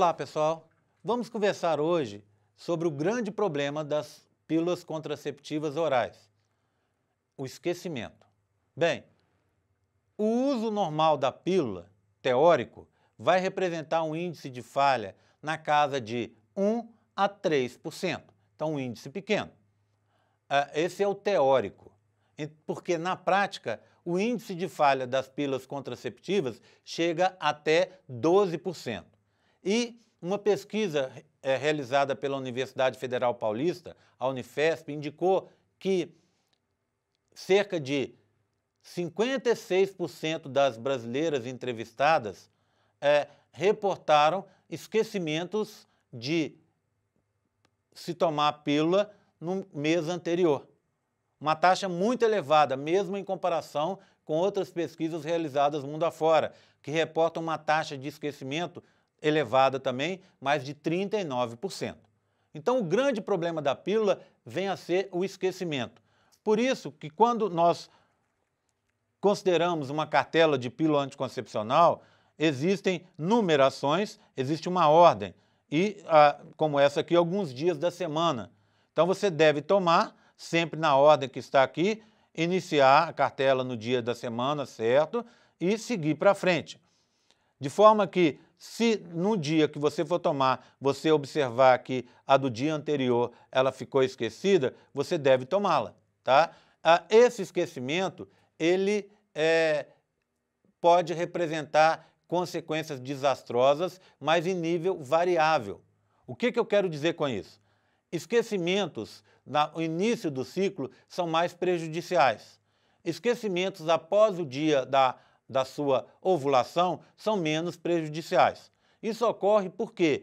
Olá, pessoal. Vamos conversar hoje sobre o grande problema das pílulas contraceptivas orais, o esquecimento. Bem, o uso normal da pílula, teórico, vai representar um índice de falha na casa de 1 a 3%. Então, um índice pequeno. Ah, esse é o teórico, porque na prática o índice de falha das pílulas contraceptivas chega até 12%. E uma pesquisa é, realizada pela Universidade Federal Paulista, a Unifesp, indicou que cerca de 56% das brasileiras entrevistadas é, reportaram esquecimentos de se tomar a pílula no mês anterior. Uma taxa muito elevada, mesmo em comparação com outras pesquisas realizadas mundo afora, que reportam uma taxa de esquecimento elevada também, mais de 39%. Então, o grande problema da pílula vem a ser o esquecimento. Por isso que quando nós consideramos uma cartela de pílula anticoncepcional, existem numerações, existe uma ordem, e ah, como essa aqui, alguns dias da semana. Então, você deve tomar, sempre na ordem que está aqui, iniciar a cartela no dia da semana, certo? E seguir para frente. De forma que se no dia que você for tomar, você observar que a do dia anterior ela ficou esquecida, você deve tomá-la, tá? Ah, esse esquecimento, ele é, pode representar consequências desastrosas, mas em nível variável. O que, que eu quero dizer com isso? Esquecimentos no início do ciclo são mais prejudiciais. Esquecimentos após o dia da da sua ovulação são menos prejudiciais. Isso ocorre porque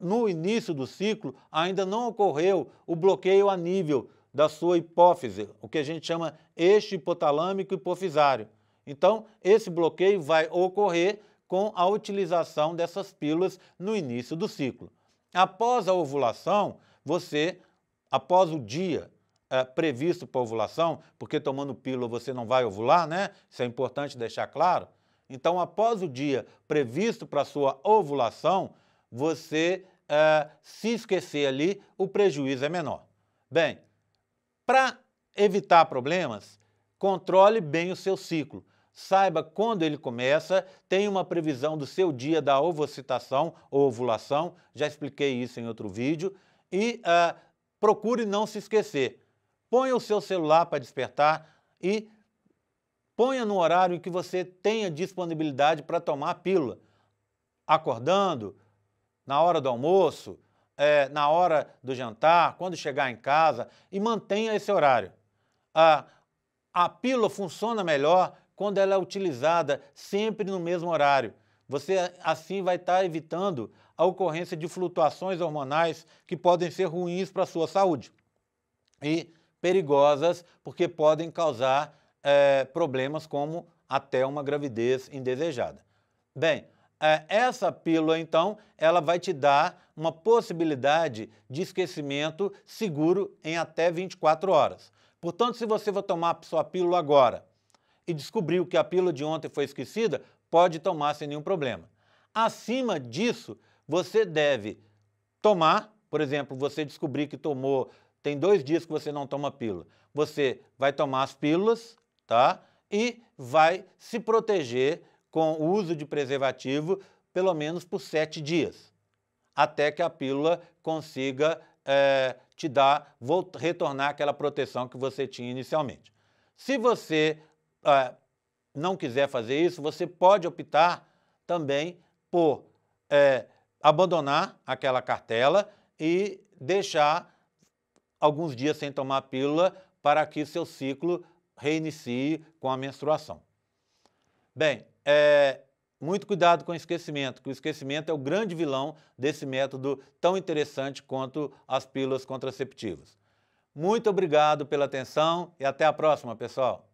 no início do ciclo ainda não ocorreu o bloqueio a nível da sua hipófise, o que a gente chama eixo hipotalâmico hipofisário. Então, esse bloqueio vai ocorrer com a utilização dessas pílulas no início do ciclo. Após a ovulação, você, após o dia é, previsto para ovulação, porque tomando pílula você não vai ovular, né? Isso é importante deixar claro. Então, após o dia previsto para sua ovulação, você é, se esquecer ali, o prejuízo é menor. Bem, para evitar problemas, controle bem o seu ciclo. Saiba quando ele começa, tenha uma previsão do seu dia da ovocitação ou ovulação, já expliquei isso em outro vídeo, e uh, procure não se esquecer. Ponha o seu celular para despertar e ponha no horário em que você tenha disponibilidade para tomar a pílula. Acordando, na hora do almoço, é, na hora do jantar, quando chegar em casa, e mantenha esse horário. A, a pílula funciona melhor quando ela é utilizada sempre no mesmo horário. Você assim vai estar tá evitando a ocorrência de flutuações hormonais que podem ser ruins para a sua saúde. E perigosas porque podem causar é, problemas como até uma gravidez indesejada. Bem, é, essa pílula, então, ela vai te dar uma possibilidade de esquecimento seguro em até 24 horas. Portanto, se você for tomar sua pílula agora e descobriu que a pílula de ontem foi esquecida, pode tomar sem nenhum problema. Acima disso, você deve tomar, por exemplo, você descobrir que tomou tem dois dias que você não toma pílula. Você vai tomar as pílulas, tá? E vai se proteger com o uso de preservativo pelo menos por sete dias, até que a pílula consiga é, te dar, retornar aquela proteção que você tinha inicialmente. Se você é, não quiser fazer isso, você pode optar também por é, abandonar aquela cartela e deixar alguns dias sem tomar a pílula para que seu ciclo reinicie com a menstruação. Bem, é, muito cuidado com o esquecimento, que o esquecimento é o grande vilão desse método tão interessante quanto as pílulas contraceptivas. Muito obrigado pela atenção e até a próxima, pessoal!